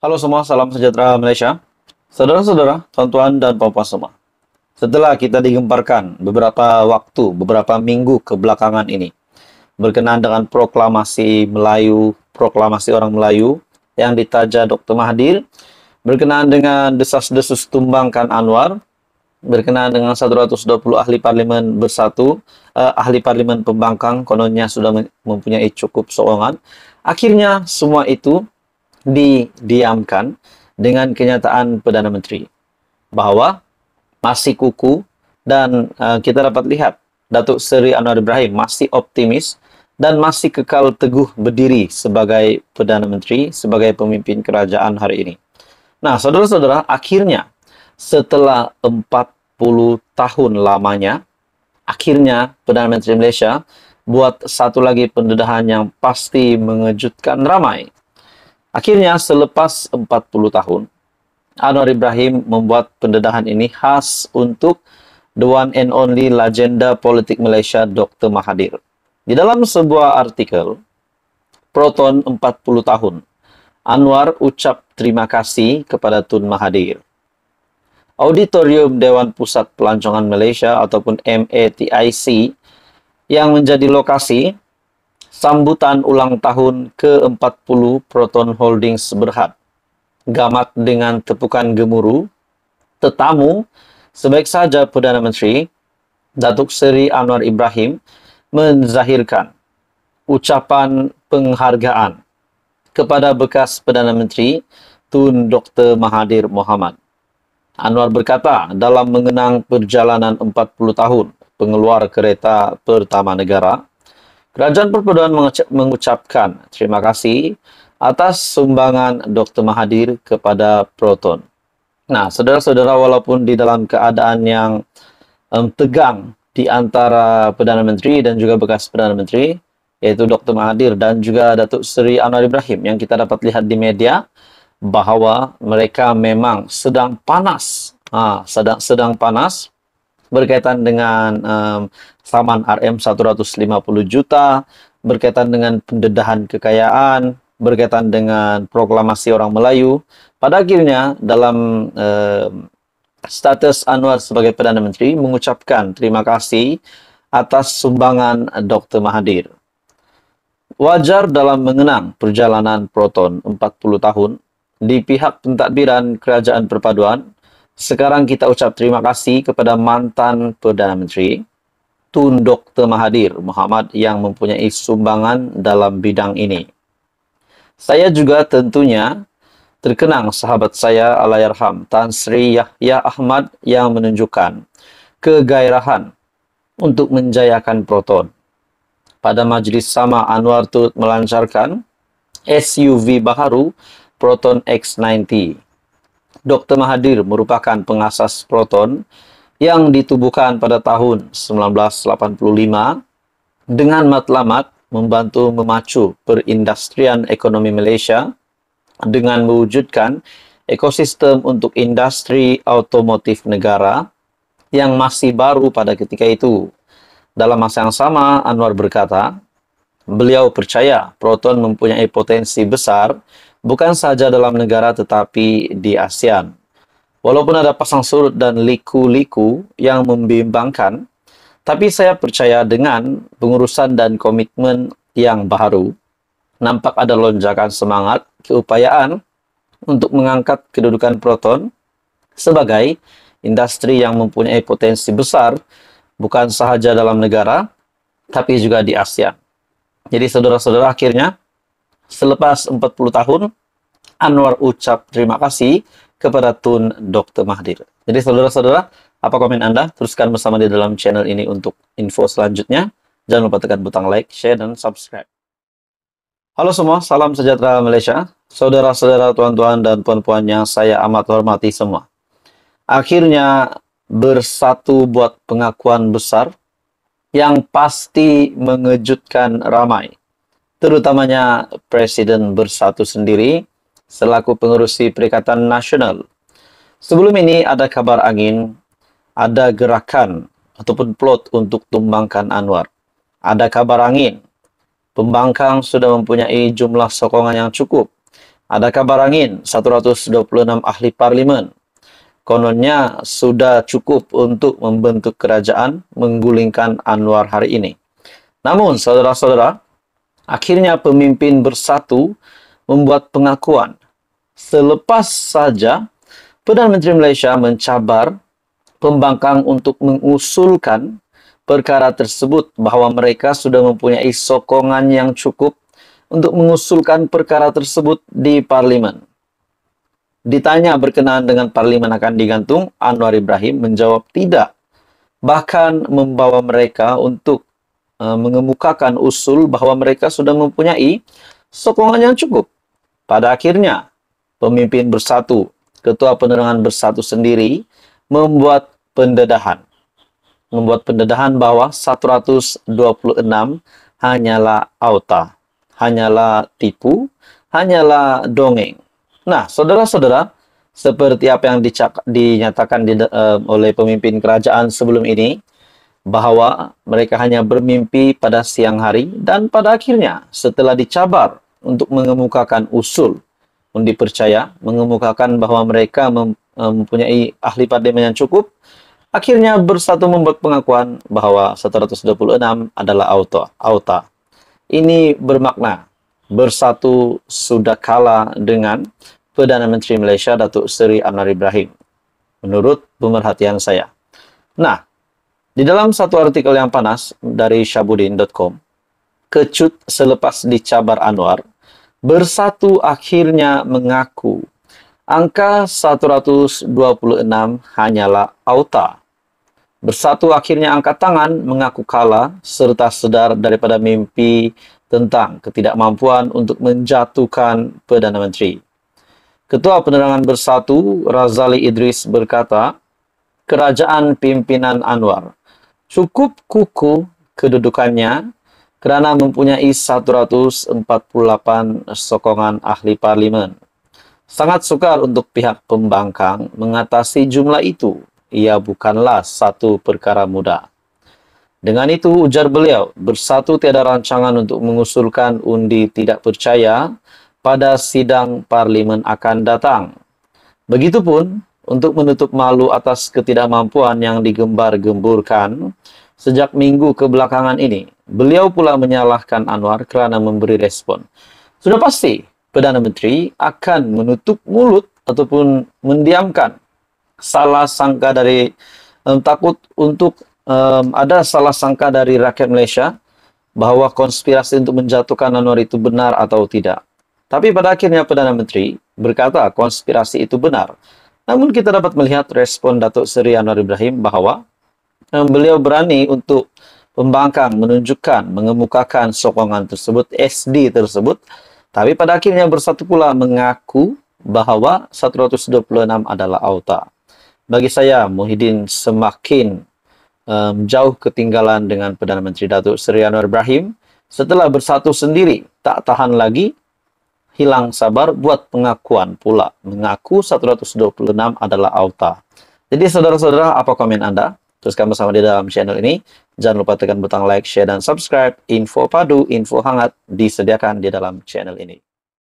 Halo semua, salam sejahtera Malaysia. Saudara-saudara, tuan-tuan dan puan-puan semua. Setelah kita digemparkan beberapa waktu, beberapa minggu kebelakangan ini, berkenaan dengan proklamasi Melayu, proklamasi orang Melayu yang ditaja Dr. Mahathir, berkenaan dengan desas-desus tumbangkan Anwar, berkenaan dengan 120 ahli parlimen bersatu, eh, ahli parlimen pembangkang kononnya sudah mempunyai cukup soongan. Akhirnya semua itu didiamkan dengan kenyataan Perdana Menteri bahwa masih kuku dan uh, kita dapat lihat Datuk Seri Anwar Ibrahim masih optimis dan masih kekal teguh berdiri sebagai Perdana Menteri, sebagai pemimpin kerajaan hari ini. Nah, saudara-saudara, akhirnya setelah 40 tahun lamanya, akhirnya Perdana Menteri Malaysia buat satu lagi pendedahan yang pasti mengejutkan ramai. Akhirnya selepas 40 tahun, Anwar Ibrahim membuat pendedahan ini khas untuk the one and only legenda politik Malaysia Dr. Mahathir. Di dalam sebuah artikel, Proton 40 tahun, Anwar ucap terima kasih kepada Tun Mahathir. Auditorium Dewan Pusat Pelancongan Malaysia ataupun MATIC yang menjadi lokasi sambutan ulang tahun ke-40 Proton Holdings Berhad gamat dengan tepukan gemuruh, tetamu sebaik saja Perdana Menteri Datuk Seri Anwar Ibrahim menzahirkan ucapan penghargaan kepada bekas Perdana Menteri Tun Dr. Mahathir Mohamad. Anwar berkata dalam mengenang perjalanan 40 tahun pengeluar kereta pertama negara, Kerajaan Perpaduan mengucapkan terima kasih atas sumbangan Dr. mahadir kepada Proton. Nah, saudara-saudara walaupun di dalam keadaan yang um, tegang di antara Perdana Menteri dan juga bekas Perdana Menteri, yaitu Dr. mahadir dan juga Datuk Seri Anwar Ibrahim yang kita dapat lihat di media bahwa mereka memang sedang panas, ha, sedang sedang panas berkaitan dengan um, saman RM 150 juta, berkaitan dengan pendedahan kekayaan, berkaitan dengan proklamasi orang Melayu. Pada akhirnya dalam eh, status Anwar sebagai Perdana Menteri mengucapkan terima kasih atas sumbangan Dr. Mahathir. Wajar dalam mengenang perjalanan Proton 40 tahun di pihak pentadbiran Kerajaan Perpaduan, sekarang kita ucap terima kasih kepada mantan Perdana Menteri Tun Dr. Mahathir Muhammad yang mempunyai sumbangan dalam bidang ini. Saya juga tentunya terkenang sahabat saya Alayarham Tan Sri Yahya Ahmad yang menunjukkan kegairahan untuk menjayakan Proton. Pada Majlis sama Anwar Tut melancarkan SUV baru Proton X90. Dr. Mahadir merupakan pengasas Proton yang ditubuhkan pada tahun 1985 dengan matlamat membantu memacu perindustrian ekonomi Malaysia dengan mewujudkan ekosistem untuk industri otomotif negara yang masih baru pada ketika itu. Dalam masa yang sama, Anwar berkata, beliau percaya Proton mempunyai potensi besar bukan saja dalam negara tetapi di ASEAN. Walaupun ada pasang surut dan liku-liku yang membimbangkan, tapi saya percaya dengan pengurusan dan komitmen yang baru, nampak ada lonjakan semangat keupayaan untuk mengangkat kedudukan Proton sebagai industri yang mempunyai potensi besar bukan sahaja dalam negara, tapi juga di Asia. Jadi saudara-saudara akhirnya, selepas 40 tahun, Anwar ucap terima kasih kepada Tun Dr. Mahdir. Jadi saudara-saudara, apa komen Anda? Teruskan bersama di dalam channel ini untuk info selanjutnya. Jangan lupa tekan butang like, share, dan subscribe. Halo semua, salam sejahtera Malaysia. Saudara-saudara, tuan-tuan, dan puan-puan yang saya amat hormati semua. Akhirnya bersatu buat pengakuan besar yang pasti mengejutkan ramai. Terutamanya Presiden Bersatu sendiri selaku pengurusi Perikatan Nasional Sebelum ini ada kabar angin ada gerakan ataupun plot untuk tumbangkan Anwar. Ada kabar angin. Pembangkang sudah mempunyai jumlah sokongan yang cukup. Ada kabar angin 126 ahli parlimen. Kononnya sudah cukup untuk membentuk kerajaan menggulingkan Anwar hari ini. Namun, saudara-saudara, akhirnya pemimpin bersatu membuat pengakuan. Selepas saja, Perdana Menteri Malaysia mencabar pembangkang untuk mengusulkan perkara tersebut bahwa mereka sudah mempunyai sokongan yang cukup untuk mengusulkan perkara tersebut di parlemen. Ditanya berkenaan dengan parlemen akan digantung, Anwar Ibrahim menjawab tidak. Bahkan membawa mereka untuk e, mengemukakan usul bahwa mereka sudah mempunyai sokongan yang cukup. Pada akhirnya, pemimpin bersatu, ketua penerangan bersatu sendiri membuat pendedahan. Membuat pendedahan bahwa 126 hanyalah auta, hanyalah tipu, hanyalah dongeng. Nah, saudara-saudara, seperti apa yang dinyatakan di, uh, oleh pemimpin kerajaan sebelum ini, bahwa mereka hanya bermimpi pada siang hari dan pada akhirnya setelah dicabar untuk mengemukakan usul pun dipercaya mengemukakan bahwa mereka mempunyai ahli parlemen yang cukup, akhirnya bersatu membuat pengakuan bahwa 126 adalah auto, auta. Ini bermakna bersatu sudah kalah dengan Perdana Menteri Malaysia Datuk Seri Anwar Ibrahim. Menurut pemerhatian saya. Nah, di dalam satu artikel yang panas dari syabudin.com, kecut selepas dicabar Anwar, bersatu akhirnya mengaku Angka 126 hanyalah auta. Bersatu akhirnya angkat tangan mengaku kalah serta sedar daripada mimpi tentang ketidakmampuan untuk menjatuhkan Perdana Menteri. Ketua Penerangan Bersatu Razali Idris berkata, Kerajaan Pimpinan Anwar cukup kuku kedudukannya kerana mempunyai 148 sokongan ahli parlimen. Sangat sukar untuk pihak pembangkang mengatasi jumlah itu. Ia bukanlah satu perkara mudah. Dengan itu, ujar beliau, bersatu tiada rancangan untuk mengusulkan undi tidak percaya pada sidang parlimen akan datang. Begitupun, untuk menutup malu atas ketidakmampuan yang digembar-gemburkan sejak minggu kebelakangan ini, beliau pula menyalahkan Anwar kerana memberi respon. Sudah pasti, Perdana Menteri akan menutup mulut ataupun mendiamkan salah sangka dari um, takut untuk um, ada salah sangka dari rakyat Malaysia bahwa konspirasi untuk menjatuhkan Anwar itu benar atau tidak. Tapi pada akhirnya Perdana Menteri berkata konspirasi itu benar. Namun kita dapat melihat respon Datuk Seri Anwar Ibrahim bahwa um, beliau berani untuk pembangkang menunjukkan, mengemukakan sokongan tersebut, SD tersebut, tapi pada akhirnya bersatu pula mengaku bahwa 126 adalah auta. Bagi saya, Muhyiddin semakin um, jauh ketinggalan dengan Perdana Menteri Datuk Seri Anwar Ibrahim setelah bersatu sendiri, tak tahan lagi, hilang sabar buat pengakuan pula. Mengaku 126 adalah auta. Jadi saudara-saudara, apa komen Anda? Teruskan bersama di dalam channel ini. Jangan lupa tekan butang like, share, dan subscribe. Info padu, info hangat disediakan di dalam channel ini.